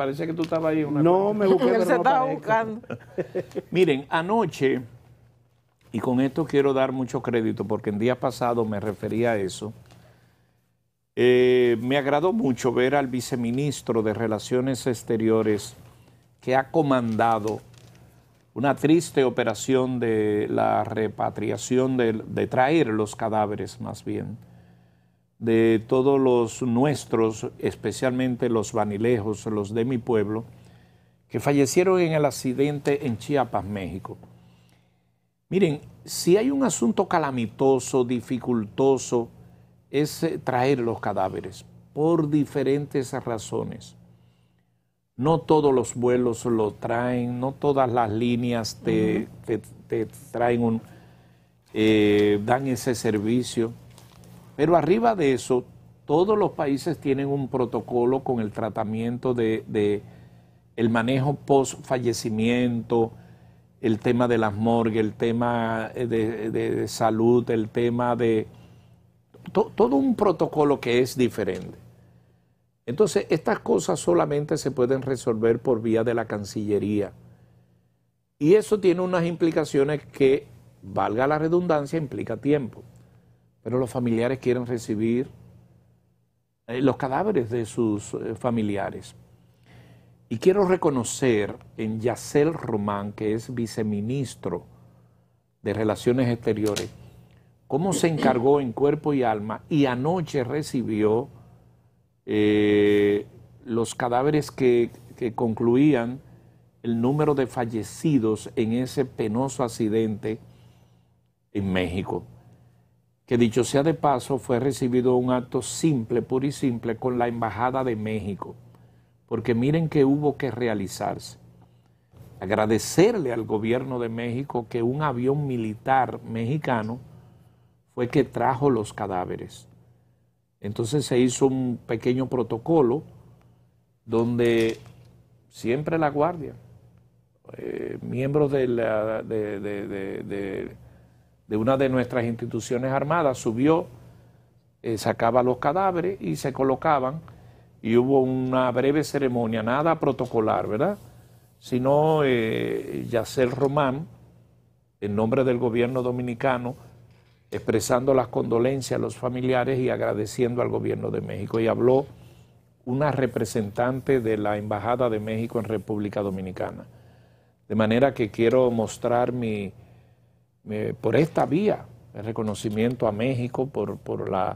parece que tú estabas ahí. Una no, me busqué, se buscando. Miren, anoche, y con esto quiero dar mucho crédito porque en día pasado me refería a eso, eh, me agradó mucho ver al viceministro de Relaciones Exteriores que ha comandado una triste operación de la repatriación, de traer los cadáveres más bien, de todos los nuestros, especialmente los vanilejos, los de mi pueblo, que fallecieron en el accidente en Chiapas, México. Miren, si hay un asunto calamitoso, dificultoso, es eh, traer los cadáveres por diferentes razones. No todos los vuelos lo traen, no todas las líneas te, traen un, eh, dan ese servicio. Pero arriba de eso, todos los países tienen un protocolo con el tratamiento de, el manejo post fallecimiento, el tema de las morgues, el tema eh, de, salud, el tema de todo un protocolo que es diferente. Entonces, estas cosas solamente se pueden resolver por vía de la Cancillería. Y eso tiene unas implicaciones que, valga la redundancia, implica tiempo pero los familiares quieren recibir eh, los cadáveres de sus eh, familiares. Y quiero reconocer en Yacel Román, que es viceministro de Relaciones Exteriores, cómo se encargó en cuerpo y alma y anoche recibió eh, los cadáveres que, que concluían el número de fallecidos en ese penoso accidente en México que dicho sea de paso, fue recibido un acto simple, puro y simple, con la Embajada de México, porque miren que hubo que realizarse. Agradecerle al gobierno de México que un avión militar mexicano fue que trajo los cadáveres. Entonces se hizo un pequeño protocolo donde siempre la guardia, eh, miembros de la... de de una de nuestras instituciones armadas, subió, eh, sacaba los cadáveres y se colocaban y hubo una breve ceremonia, nada protocolar, ¿verdad? Sino eh, Yacel Román, en nombre del gobierno dominicano, expresando las condolencias a los familiares y agradeciendo al gobierno de México. Y habló una representante de la Embajada de México en República Dominicana. De manera que quiero mostrar mi eh, por esta vía, el reconocimiento a México por, la,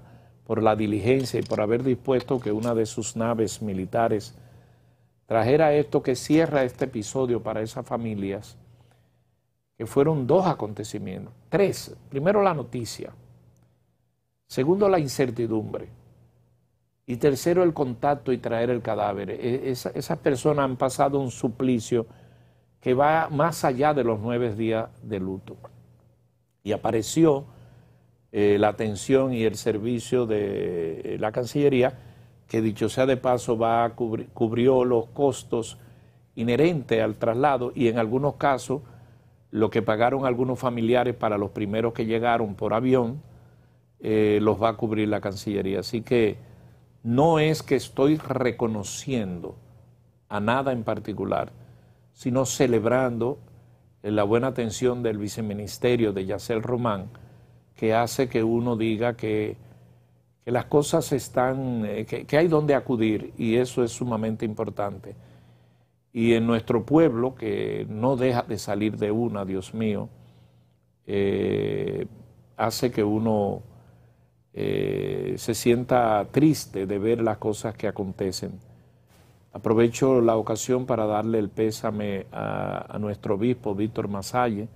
diligencia y por haber dispuesto que una de sus naves militares trajera esto que cierra este episodio para esas familias, que fueron dos acontecimientos. Tres. Primero la noticia. Segundo la incertidumbre. Y tercero el contacto y traer el cadáver. E, esas personas han pasado un suplicio que va más allá de los nueve días de luto y apareció eh, la atención y el servicio de eh, la Cancillería, que dicho sea de paso va cubrió los costos inherentes al traslado y en algunos casos lo que pagaron algunos familiares para los primeros que llegaron por avión eh, los va a cubrir la Cancillería. Así que no es que estoy reconociendo a nada en particular, sino celebrando la buena atención del viceministerio de Yacel Román, que hace que uno diga que, las cosas están, eh, que, hay donde acudir y eso es sumamente importante. Y en nuestro pueblo, que no deja de salir de una, Dios mío, eh, hace que uno eh, se sienta triste de ver las cosas que acontecen. Aprovecho la ocasión para darle el pésame a, nuestro obispo Víctor Masalle,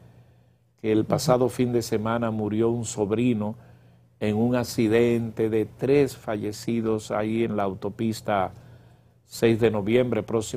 que el pasado fin de semana murió un sobrino en un accidente de tres fallecidos ahí en la autopista 6 de noviembre próximo.